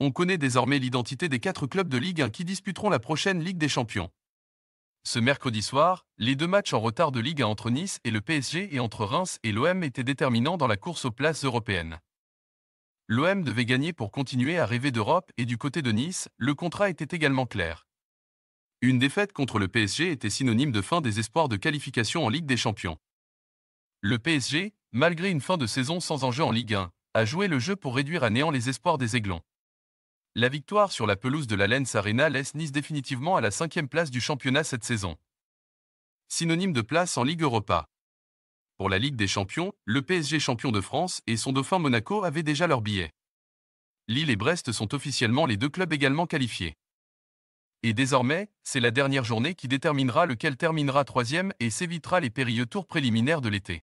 on connaît désormais l'identité des quatre clubs de Ligue 1 qui disputeront la prochaine Ligue des Champions. Ce mercredi soir, les deux matchs en retard de Ligue 1 entre Nice et le PSG et entre Reims et l'OM étaient déterminants dans la course aux places européennes. L'OM devait gagner pour continuer à rêver d'Europe et du côté de Nice, le contrat était également clair. Une défaite contre le PSG était synonyme de fin des espoirs de qualification en Ligue des Champions. Le PSG, malgré une fin de saison sans enjeu en Ligue 1, a joué le jeu pour réduire à néant les espoirs des Aiglons. La victoire sur la pelouse de la Lens Arena laisse Nice définitivement à la cinquième place du championnat cette saison. Synonyme de place en Ligue Europa. Pour la Ligue des Champions, le PSG champion de France et son dauphin Monaco avaient déjà leur billet. Lille et Brest sont officiellement les deux clubs également qualifiés. Et désormais, c'est la dernière journée qui déterminera lequel terminera troisième et s'évitera les périlleux tours préliminaires de l'été.